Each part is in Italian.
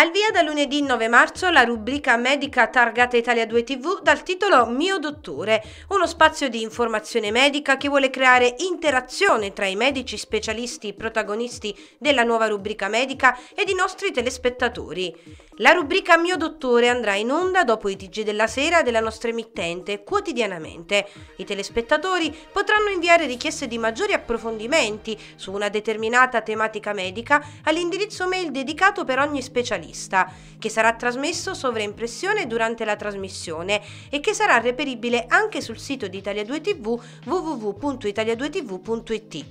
Al via da lunedì 9 marzo la rubrica medica targata Italia 2 TV dal titolo Mio dottore, uno spazio di informazione medica che vuole creare interazione tra i medici specialisti protagonisti della nuova rubrica medica ed i nostri telespettatori. La rubrica Mio dottore andrà in onda dopo i TG della sera della nostra emittente quotidianamente. I telespettatori potranno inviare richieste di maggiori approfondimenti su una determinata tematica medica all'indirizzo mail dedicato per ogni specialista giornalista, che sarà trasmesso sovraimpressione durante la trasmissione e che sarà reperibile anche sul sito di Italia 2 TV www.italia2tv.it.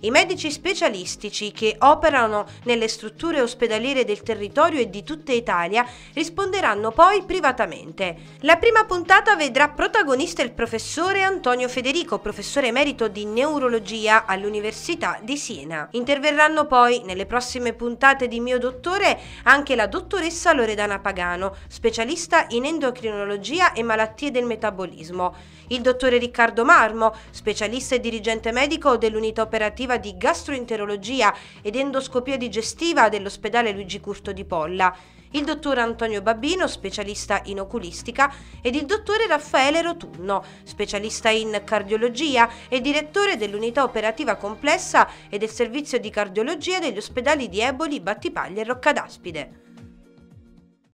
I medici specialistici che operano nelle strutture ospedaliere del territorio e di tutta Italia risponderanno poi privatamente. La prima puntata vedrà protagonista il professore Antonio Federico, professore emerito di neurologia all'Università di Siena. Interverranno poi nelle prossime puntate di Mio Dottore anche la dottoressa Loredana Pagano, specialista in endocrinologia e malattie del metabolismo, il dottore Riccardo Marmo, specialista e dirigente medico dell'unità operativa operativa di gastroenterologia ed endoscopia digestiva dell'ospedale Luigi Curto di Polla, il dottor Antonio Babbino, specialista in oculistica, ed il dottore Raffaele Rotunno, specialista in cardiologia e direttore dell'unità operativa complessa e del servizio di cardiologia degli ospedali di Eboli, Battipaglia e Roccadaspide.